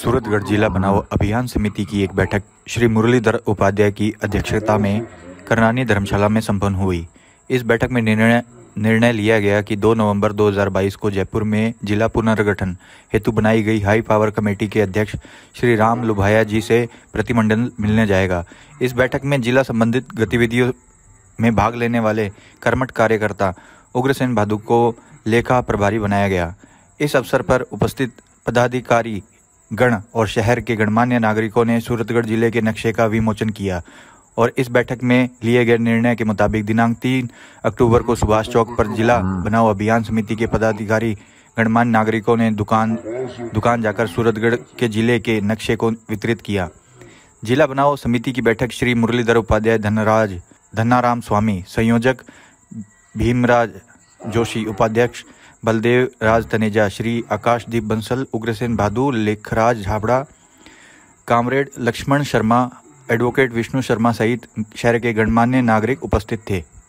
सूरतगढ़ जिला बनाओ अभियान समिति की एक बैठक श्री मुरलीधर उपाध्याय की अध्यक्षता में करनानी धर्मशाला में संपन्न हुई इस बैठक में निर्णय निर्णय लिया गया कि 2 नवंबर 2022 को जयपुर में जिला पुनर्गठन हेतु बनाई गई हाई पावर कमेटी के अध्यक्ष श्री राम लुभाया जी से प्रतिमंडल मिलने जाएगा इस बैठक में जिला संबंधित गतिविधियों में भाग लेने वाले कर्मठ कार्यकर्ता उग्रसेन भादुक को लेखा प्रभारी बनाया गया इस अवसर पर उपस्थित पदाधिकारी गण और शहर के गणमान्य नागरिकों ने सूरतगढ़ जिले के नक्शे का विमोचन किया और इस बैठक में लिए गए निर्णय के मुताबिक दिनांक तीन अक्टूबर को सुभाष चौक पर जिला बनाओ अभियान समिति के पदाधिकारी गणमान्य नागरिकों ने दुकान दुकान जाकर सूरतगढ़ के जिले के नक्शे को वितरित किया जिला बनाओ समिति की बैठक श्री मुरलीधर उपाध्याय धनराज धनाराम स्वामी संयोजक भीमराज जोशी उपाध्यक्ष बलदेव राज तनेजा श्री आकाशदीप बंसल उग्रसेन भादू लेखराज झाबड़ा कामरेड लक्ष्मण शर्मा एडवोकेट विष्णु शर्मा सहित शहर के गणमान्य नागरिक उपस्थित थे